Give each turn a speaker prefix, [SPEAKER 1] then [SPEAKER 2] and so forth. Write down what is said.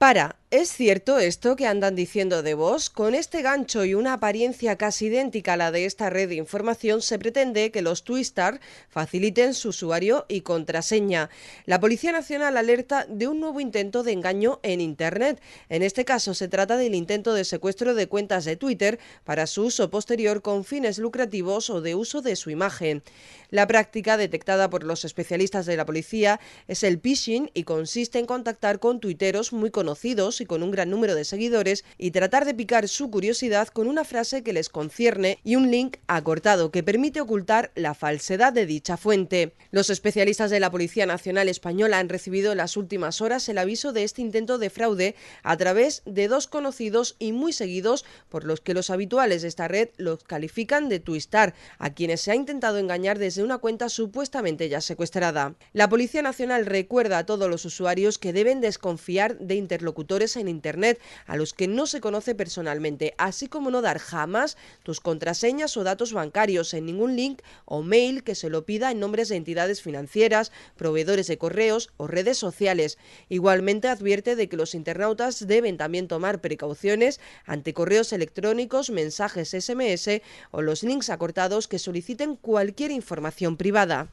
[SPEAKER 1] para ¿Es cierto esto que andan diciendo de vos? Con este gancho y una apariencia casi idéntica a la de esta red de información, se pretende que los twister faciliten su usuario y contraseña. La Policía Nacional alerta de un nuevo intento de engaño en Internet. En este caso, se trata del intento de secuestro de cuentas de Twitter para su uso posterior con fines lucrativos o de uso de su imagen. La práctica detectada por los especialistas de la policía es el phishing y consiste en contactar con tuiteros muy conocidos y con un gran número de seguidores y tratar de picar su curiosidad con una frase que les concierne y un link acortado que permite ocultar la falsedad de dicha fuente. Los especialistas de la Policía Nacional Española han recibido en las últimas horas el aviso de este intento de fraude a través de dos conocidos y muy seguidos por los que los habituales de esta red los califican de twistar, a quienes se ha intentado engañar desde una cuenta supuestamente ya secuestrada. La Policía Nacional recuerda a todos los usuarios que deben desconfiar de interlocutores en Internet a los que no se conoce personalmente, así como no dar jamás tus contraseñas o datos bancarios en ningún link o mail que se lo pida en nombres de entidades financieras, proveedores de correos o redes sociales. Igualmente advierte de que los internautas deben también tomar precauciones ante correos electrónicos, mensajes SMS o los links acortados que soliciten cualquier información privada.